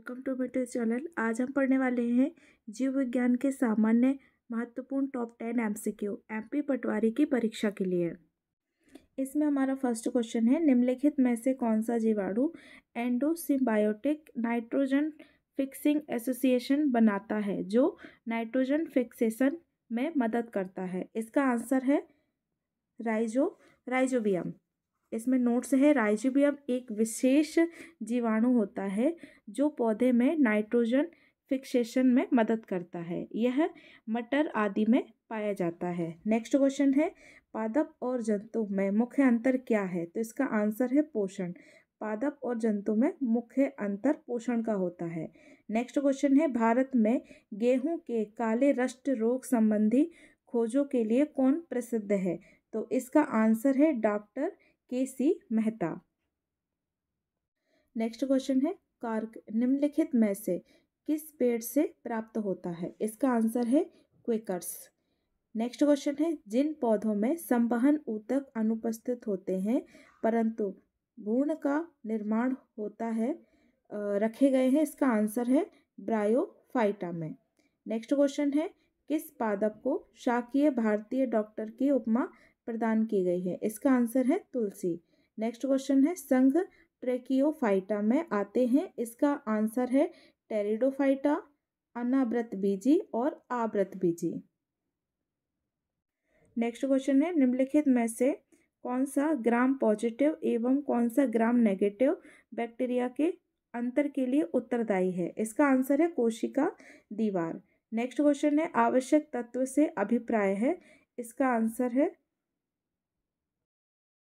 welcome to matter channel आज हम पढ़ने वाले हैं जीव विज्ञान के सामान्य महत्वपूर्ण टॉप टेन एमसीक्यू एमपी पटवारी की परीक्षा के लिए इसमें हमारा फर्स्ट क्वेश्चन है निम्नलिखित में से कौन सा जीवाणु एंडोसिम्बायोटिक नाइट्रोजन फिक्सिंग एसोसिएशन बनाता है जो नाइट्रोजन फिक्सेशन में मदद करता है इसका आंसर है राइजो राइजोबियम इसमें नोट्स है राइजोबियम एक विशेष जीवाणु होता है जो पौधे में नाइट्रोजन फिक्सेशन में मदद करता है यह मटर आदि में पाया जाता है नेक्स्ट क्वेश्चन है पादप और जंतु में मुख्य अंतर क्या है तो इसका आंसर है पोषण पादप और जंतु में मुख्य अंतर पोषण का होता है नेक्स्ट क्वेश्चन है भारत में गेहूं के काले रष्ट रोग संबंधी खोजों के लिए कौन प्रसिद्ध है तो इसका आंसर है doctor K C Mehta next question है कार्क निम्नलिखित में से किस पेड़ से प्राप्त होता है इसका आंसर है क्विकर्स नेक्स्ट क्वेश्चन है जिन पौधों में संवहन ऊतक अनुपस्थित होते हैं परंतु भूण का निर्माण होता है रखे गए हैं इसका आंसर है ब्रायोफाइटा में नेक्स्ट क्वेश्चन है किस पादप को शाकीय भारतीय डॉक्टर की उपमा प्रदान की गई है इसका आंसर है तुलसी नेक्स्ट क्वेश्चन है संघ ट्रेकियोफाइटा में आते हैं इसका आंसर है टेरिडोफाइटा अनावृत बीजी और आवृत बीजी नेक्स्ट क्वेश्चन है निम्नलिखित में से कौन सा ग्राम पॉजिटिव एवं कौन सा ग्राम नेगेटिव बैक्टीरिया के अंतर के लिए उत्तरदायी है इसका आंसर है कोशिका दीवार नेक्स्ट क्वेश्चन है आवश्यक तत्व से अभिप्राय है इसका आंसर है